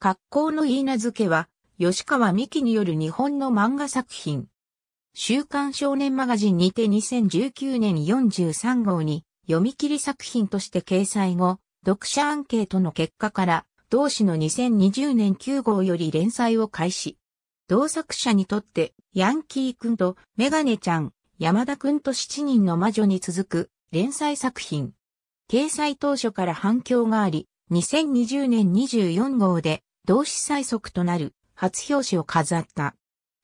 格好のいい名付けは、吉川美希による日本の漫画作品。週刊少年マガジンにて2019年43号に読み切り作品として掲載後、読者アンケートの結果から、同誌の2020年9号より連載を開始。同作者にとって、ヤンキーくんとメガネちゃん、山田くんと七人の魔女に続く連載作品。掲載当初から反響があり、2020年24号で同志最速となる初表紙を飾った。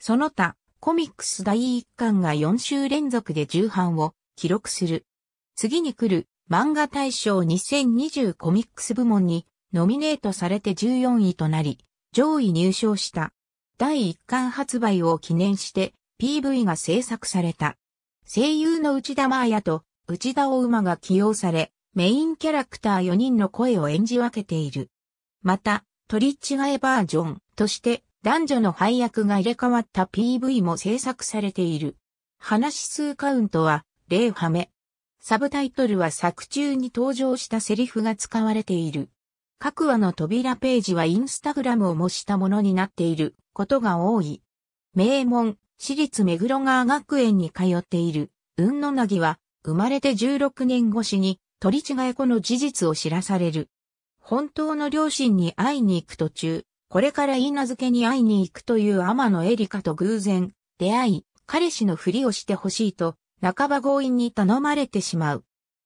その他、コミックス第1巻が4週連続で重版を記録する。次に来る漫画大賞2020コミックス部門にノミネートされて14位となり、上位入賞した。第1巻発売を記念して PV が制作された。声優の内田真也と内田大馬が起用され、メインキャラクター4人の声を演じ分けている。また、取り違えバージョンとして男女の配役が入れ替わった PV も制作されている。話数カウントは0ハメ。サブタイトルは作中に登場したセリフが使われている。各話の扉ページはインスタグラムを模したものになっていることが多い。名門、私立目黒川学園に通っている、雲のなぎは、生まれて16年越しに、取り違え子の事実を知らされる。本当の両親に会いに行く途中、これから言い名付けに会いに行くという天野エリカと偶然出会い、彼氏のふりをしてほしいと、半ば強引に頼まれてしまう。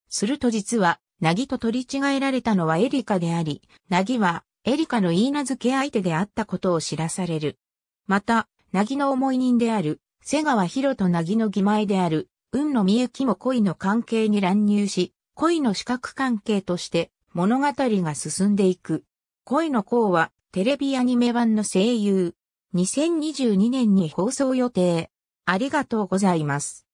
すると実は、なぎと取り違えられたのはエリカであり、なぎは、エリカの言い名付け相手であったことを知らされる。また、なぎの思い人である、瀬川博となぎの義前である、雲野美幸も恋の関係に乱入し、恋の資格関係として、物語が進んでいく。恋の項はテレビアニメ版の声優。2022年に放送予定。ありがとうございます。